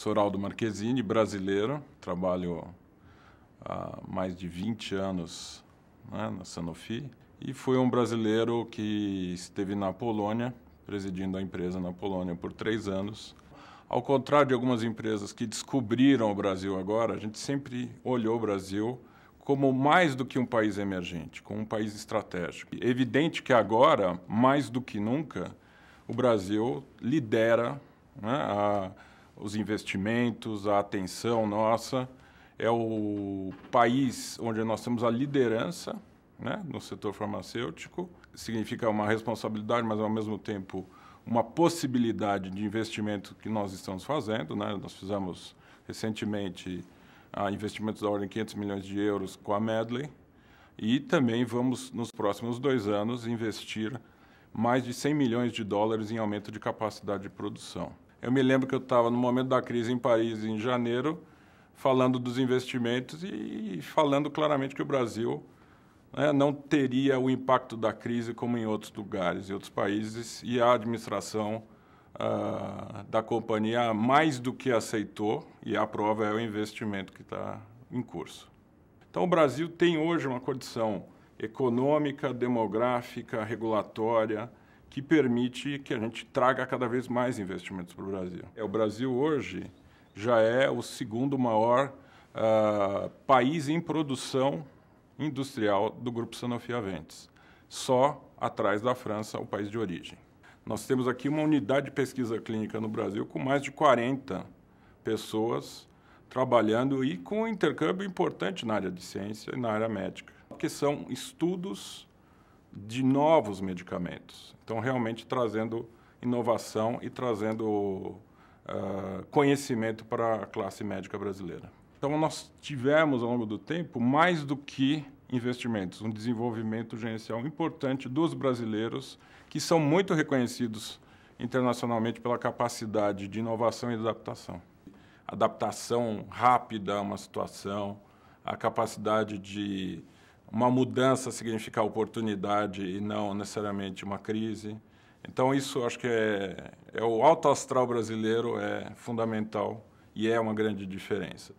Soraldo Marquezine, brasileiro, trabalho há mais de 20 anos né, na Sanofi e foi um brasileiro que esteve na Polônia, presidindo a empresa na Polônia por três anos. Ao contrário de algumas empresas que descobriram o Brasil agora, a gente sempre olhou o Brasil como mais do que um país emergente, como um país estratégico. evidente que agora, mais do que nunca, o Brasil lidera né, a os investimentos, a atenção nossa. É o país onde nós temos a liderança né, no setor farmacêutico. Significa uma responsabilidade, mas ao mesmo tempo uma possibilidade de investimento que nós estamos fazendo. Né? Nós fizemos recentemente ah, investimentos da ordem de 500 milhões de euros com a Medley e também vamos, nos próximos dois anos, investir mais de 100 milhões de dólares em aumento de capacidade de produção. Eu me lembro que eu estava no momento da crise em Paris, em janeiro, falando dos investimentos e falando claramente que o Brasil né, não teria o impacto da crise como em outros lugares, e outros países, e a administração uh, da companhia mais do que aceitou, e a prova é o investimento que está em curso. Então, o Brasil tem hoje uma condição econômica, demográfica, regulatória, que permite que a gente traga cada vez mais investimentos para o Brasil. É, o Brasil hoje já é o segundo maior uh, país em produção industrial do grupo Sanofi Aventis, só atrás da França, o país de origem. Nós temos aqui uma unidade de pesquisa clínica no Brasil com mais de 40 pessoas trabalhando e com um intercâmbio importante na área de ciência e na área médica, que são estudos de novos medicamentos. Então, realmente trazendo inovação e trazendo uh, conhecimento para a classe médica brasileira. Então, nós tivemos, ao longo do tempo, mais do que investimentos, um desenvolvimento gerencial importante dos brasileiros, que são muito reconhecidos internacionalmente pela capacidade de inovação e adaptação. Adaptação rápida a uma situação, a capacidade de uma mudança significa oportunidade e não necessariamente uma crise. Então isso acho que é, é o alto astral brasileiro é fundamental e é uma grande diferença.